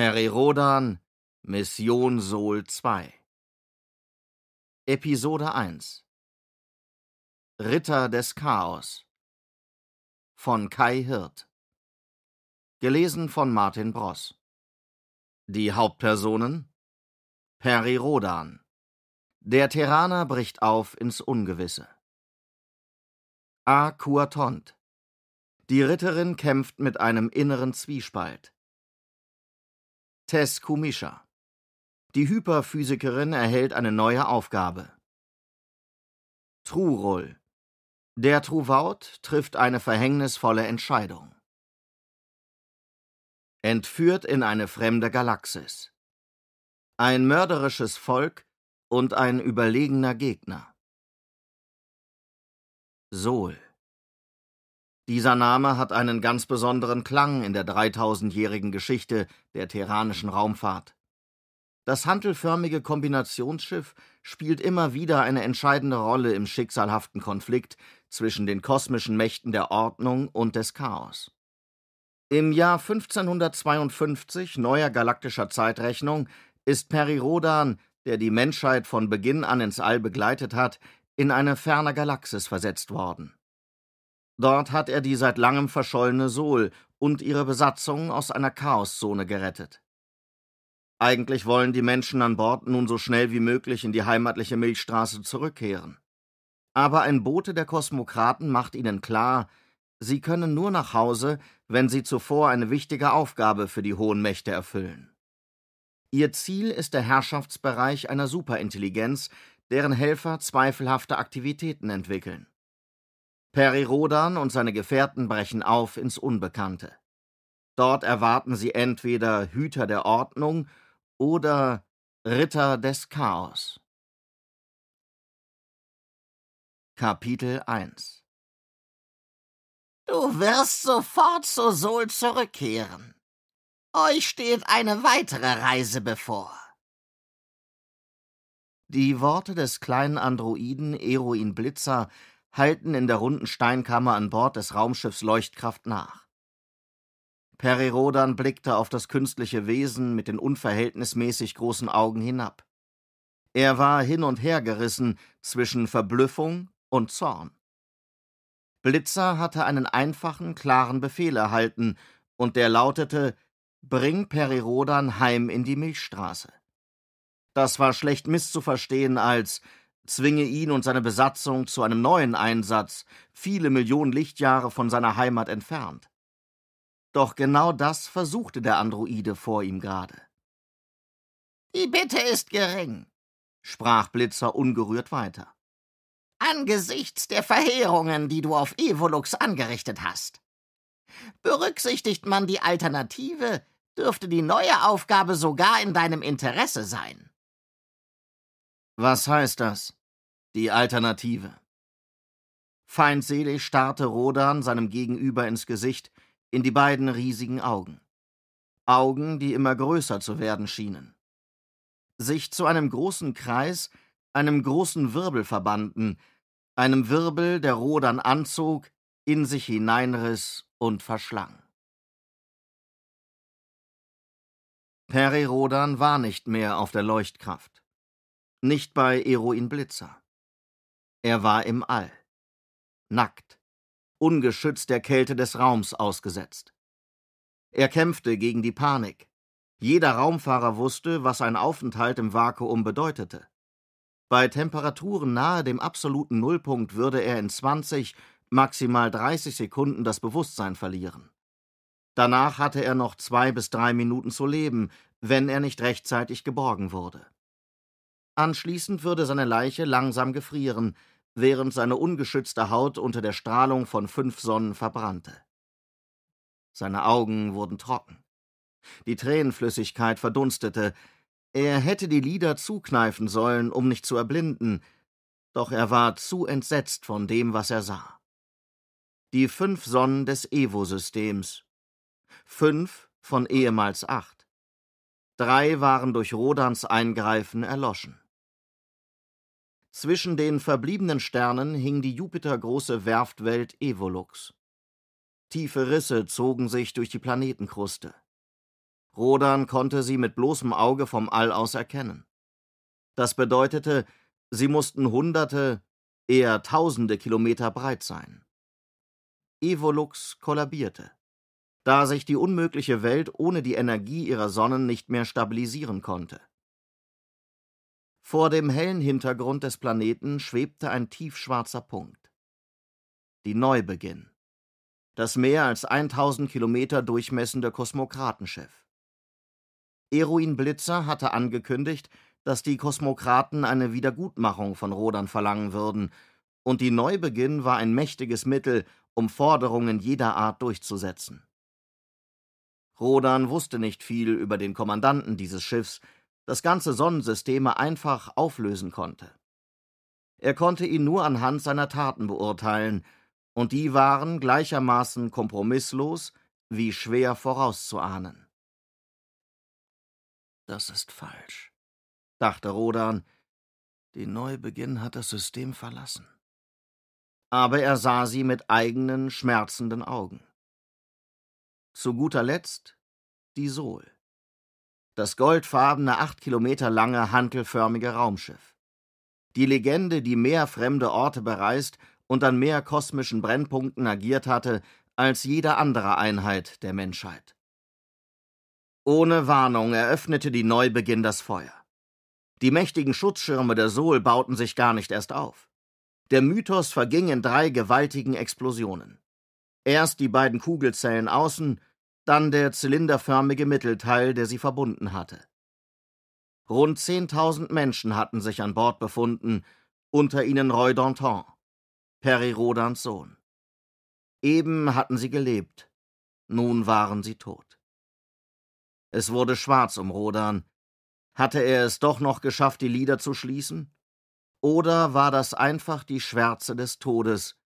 Rodan, Mission Sol 2 Episode 1 Ritter des Chaos von Kai Hirt Gelesen von Martin Bross Die Hauptpersonen Rodan Der Terraner bricht auf ins Ungewisse A. Kuatont Die Ritterin kämpft mit einem inneren Zwiespalt Tess Kumisha. Die Hyperphysikerin erhält eine neue Aufgabe. Truroll. Der Truvaut trifft eine verhängnisvolle Entscheidung. Entführt in eine fremde Galaxis. Ein mörderisches Volk und ein überlegener Gegner. Sol. Dieser Name hat einen ganz besonderen Klang in der 3000-jährigen Geschichte der terranischen Raumfahrt. Das hantelförmige Kombinationsschiff spielt immer wieder eine entscheidende Rolle im schicksalhaften Konflikt zwischen den kosmischen Mächten der Ordnung und des Chaos. Im Jahr 1552 neuer galaktischer Zeitrechnung ist Peri Rodan, der die Menschheit von Beginn an ins All begleitet hat, in eine ferne Galaxis versetzt worden. Dort hat er die seit langem verschollene Sol und ihre Besatzung aus einer Chaoszone gerettet. Eigentlich wollen die Menschen an Bord nun so schnell wie möglich in die heimatliche Milchstraße zurückkehren. Aber ein Bote der Kosmokraten macht ihnen klar, sie können nur nach Hause, wenn sie zuvor eine wichtige Aufgabe für die hohen Mächte erfüllen. Ihr Ziel ist der Herrschaftsbereich einer Superintelligenz, deren Helfer zweifelhafte Aktivitäten entwickeln. Peri Rodan und seine Gefährten brechen auf ins Unbekannte. Dort erwarten sie entweder Hüter der Ordnung oder Ritter des Chaos. Kapitel 1 Du wirst sofort zu Sol zurückkehren. Euch steht eine weitere Reise bevor. Die Worte des kleinen Androiden Eroin Blitzer halten in der runden Steinkammer an Bord des Raumschiffs Leuchtkraft nach. Perry Rodan blickte auf das künstliche Wesen mit den unverhältnismäßig großen Augen hinab. Er war hin und her gerissen zwischen Verblüffung und Zorn. Blitzer hatte einen einfachen, klaren Befehl erhalten, und der lautete Bring Perry Rodan heim in die Milchstraße. Das war schlecht misszuverstehen als zwinge ihn und seine Besatzung zu einem neuen Einsatz, viele Millionen Lichtjahre von seiner Heimat entfernt. Doch genau das versuchte der Androide vor ihm gerade. Die Bitte ist gering, sprach Blitzer ungerührt weiter. Angesichts der Verheerungen, die du auf Evolux angerichtet hast. Berücksichtigt man die Alternative, dürfte die neue Aufgabe sogar in deinem Interesse sein. Was heißt das? Die Alternative. Feindselig starrte Rodan seinem Gegenüber ins Gesicht, in die beiden riesigen Augen. Augen, die immer größer zu werden schienen. Sich zu einem großen Kreis, einem großen Wirbel verbanden, einem Wirbel, der Rodan anzog, in sich hineinriss und verschlang. Peri Rodan war nicht mehr auf der Leuchtkraft. Nicht bei Eroin Blitzer. Er war im All. Nackt. Ungeschützt der Kälte des Raums ausgesetzt. Er kämpfte gegen die Panik. Jeder Raumfahrer wusste, was ein Aufenthalt im Vakuum bedeutete. Bei Temperaturen nahe dem absoluten Nullpunkt würde er in 20, maximal 30 Sekunden das Bewusstsein verlieren. Danach hatte er noch zwei bis drei Minuten zu leben, wenn er nicht rechtzeitig geborgen wurde. Anschließend würde seine Leiche langsam gefrieren, während seine ungeschützte Haut unter der Strahlung von fünf Sonnen verbrannte. Seine Augen wurden trocken. Die Tränenflüssigkeit verdunstete. Er hätte die Lider zukneifen sollen, um nicht zu erblinden, doch er war zu entsetzt von dem, was er sah. Die fünf Sonnen des Evo-Systems. Fünf von ehemals acht. Drei waren durch Rodans Eingreifen erloschen. Zwischen den verbliebenen Sternen hing die jupitergroße Werftwelt Evolux. Tiefe Risse zogen sich durch die Planetenkruste. Rodan konnte sie mit bloßem Auge vom All aus erkennen. Das bedeutete, sie mussten hunderte, eher tausende Kilometer breit sein. Evolux kollabierte, da sich die unmögliche Welt ohne die Energie ihrer Sonnen nicht mehr stabilisieren konnte. Vor dem hellen Hintergrund des Planeten schwebte ein tiefschwarzer Punkt. Die Neubeginn. Das mehr als 1000 Kilometer durchmessende Kosmokratenschiff. Erwin Blitzer hatte angekündigt, dass die Kosmokraten eine Wiedergutmachung von Rodern verlangen würden, und die Neubeginn war ein mächtiges Mittel, um Forderungen jeder Art durchzusetzen. Rodan wusste nicht viel über den Kommandanten dieses Schiffs, das ganze Sonnensysteme einfach auflösen konnte. Er konnte ihn nur anhand seiner Taten beurteilen, und die waren gleichermaßen kompromisslos wie schwer vorauszuahnen. Das ist falsch, dachte Rodan. Den Neubeginn hat das System verlassen. Aber er sah sie mit eigenen, schmerzenden Augen. Zu guter Letzt die Sohl das goldfarbene, acht Kilometer lange, hantelförmige Raumschiff. Die Legende, die mehr fremde Orte bereist und an mehr kosmischen Brennpunkten agiert hatte als jede andere Einheit der Menschheit. Ohne Warnung eröffnete die Neubeginn das Feuer. Die mächtigen Schutzschirme der Sol bauten sich gar nicht erst auf. Der Mythos verging in drei gewaltigen Explosionen. Erst die beiden Kugelzellen außen, dann der zylinderförmige Mittelteil, der sie verbunden hatte. Rund 10.000 Menschen hatten sich an Bord befunden, unter ihnen Roy Danton, Perry Rodans Sohn. Eben hatten sie gelebt, nun waren sie tot. Es wurde schwarz um Rodan. Hatte er es doch noch geschafft, die Lieder zu schließen? Oder war das einfach die Schwärze des Todes,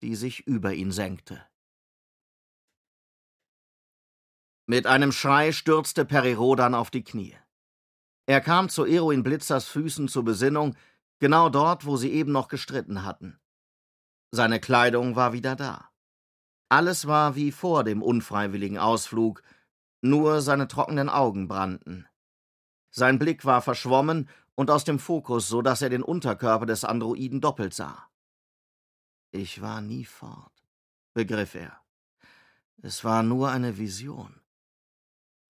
die sich über ihn senkte? Mit einem Schrei stürzte Perirodan auf die Knie. Er kam zu Eroin Blitzers Füßen zur Besinnung, genau dort, wo sie eben noch gestritten hatten. Seine Kleidung war wieder da. Alles war wie vor dem unfreiwilligen Ausflug, nur seine trockenen Augen brannten. Sein Blick war verschwommen und aus dem Fokus, so dass er den Unterkörper des Androiden doppelt sah. Ich war nie fort, begriff er. Es war nur eine Vision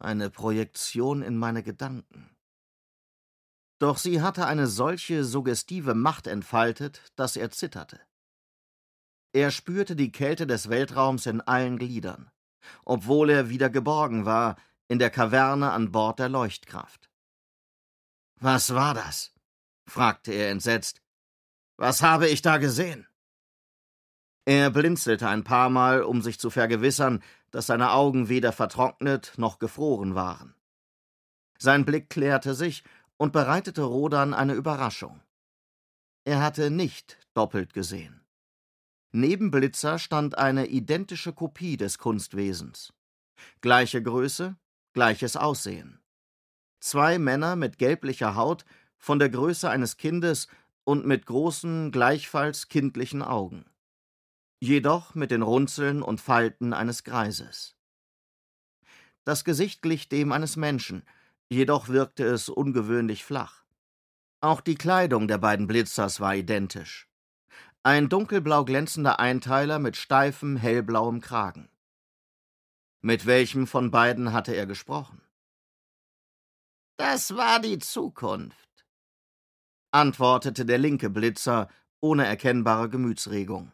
eine Projektion in meine Gedanken. Doch sie hatte eine solche suggestive Macht entfaltet, dass er zitterte. Er spürte die Kälte des Weltraums in allen Gliedern, obwohl er wieder geborgen war, in der Kaverne an Bord der Leuchtkraft. Was war das? fragte er entsetzt. Was habe ich da gesehen? Er blinzelte ein paar Mal, um sich zu vergewissern, dass seine Augen weder vertrocknet noch gefroren waren. Sein Blick klärte sich und bereitete Rodan eine Überraschung. Er hatte nicht doppelt gesehen. Neben Blitzer stand eine identische Kopie des Kunstwesens. Gleiche Größe, gleiches Aussehen. Zwei Männer mit gelblicher Haut, von der Größe eines Kindes und mit großen, gleichfalls kindlichen Augen jedoch mit den Runzeln und Falten eines Greises. Das Gesicht glich dem eines Menschen, jedoch wirkte es ungewöhnlich flach. Auch die Kleidung der beiden Blitzers war identisch. Ein dunkelblau glänzender Einteiler mit steifem, hellblauem Kragen. Mit welchem von beiden hatte er gesprochen? Das war die Zukunft, antwortete der linke Blitzer ohne erkennbare Gemütsregung.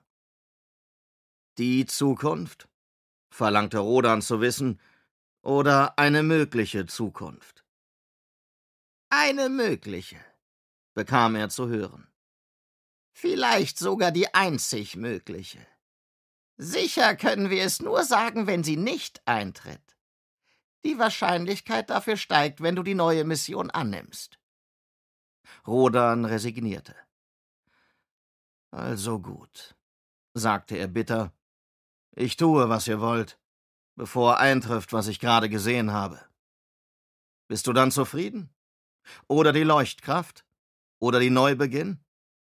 Die Zukunft? verlangte Rodan zu wissen, oder eine mögliche Zukunft. Eine mögliche, bekam er zu hören. Vielleicht sogar die einzig mögliche. Sicher können wir es nur sagen, wenn sie nicht eintritt. Die Wahrscheinlichkeit dafür steigt, wenn du die neue Mission annimmst. Rodan resignierte. Also gut, sagte er bitter ich tue, was ihr wollt, bevor eintrifft, was ich gerade gesehen habe. Bist du dann zufrieden? Oder die Leuchtkraft? Oder die Neubeginn?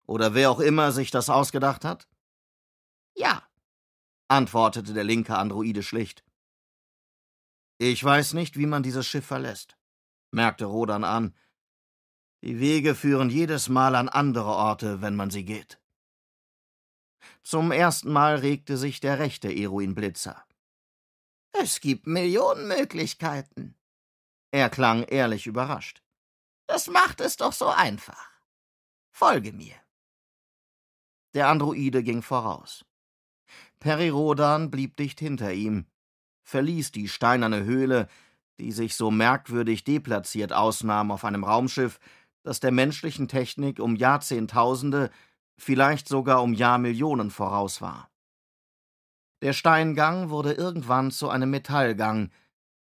Oder wer auch immer sich das ausgedacht hat? Ja, antwortete der linke Androide schlicht. Ich weiß nicht, wie man dieses Schiff verlässt, merkte Rodan an. Die Wege führen jedes Mal an andere Orte, wenn man sie geht. Zum ersten Mal regte sich der rechte Blitzer. Es gibt Millionen Möglichkeiten. Er klang ehrlich überrascht. Das macht es doch so einfach. Folge mir. Der Androide ging voraus. Perirodan blieb dicht hinter ihm, verließ die steinerne Höhle, die sich so merkwürdig deplatziert ausnahm auf einem Raumschiff, das der menschlichen Technik um Jahrzehntausende vielleicht sogar um Jahrmillionen voraus war. Der Steingang wurde irgendwann zu einem Metallgang,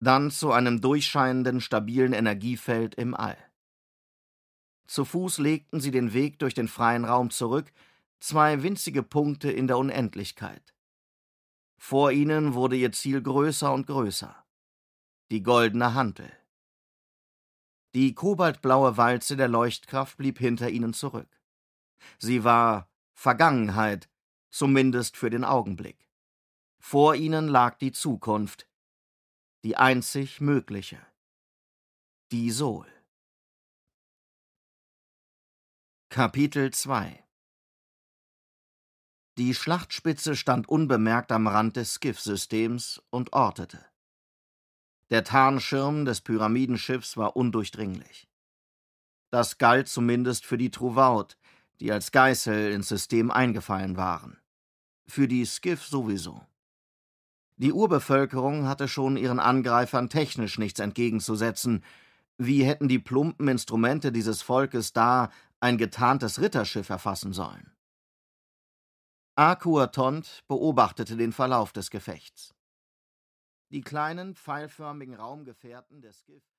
dann zu einem durchscheinenden stabilen Energiefeld im All. Zu Fuß legten sie den Weg durch den freien Raum zurück, zwei winzige Punkte in der Unendlichkeit. Vor ihnen wurde ihr Ziel größer und größer. Die goldene Hantel. Die kobaltblaue Walze der Leuchtkraft blieb hinter ihnen zurück. Sie war Vergangenheit, zumindest für den Augenblick. Vor ihnen lag die Zukunft, die einzig mögliche, die Sol. Kapitel 2 Die Schlachtspitze stand unbemerkt am Rand des Skiffsystems und ortete. Der Tarnschirm des Pyramidenschiffs war undurchdringlich. Das galt zumindest für die Truvaut, die als Geißel ins System eingefallen waren. Für die Skiff sowieso. Die Urbevölkerung hatte schon ihren Angreifern technisch nichts entgegenzusetzen. Wie hätten die plumpen Instrumente dieses Volkes da ein getarntes Ritterschiff erfassen sollen? Tont beobachtete den Verlauf des Gefechts. Die kleinen, pfeilförmigen Raumgefährten der Skiff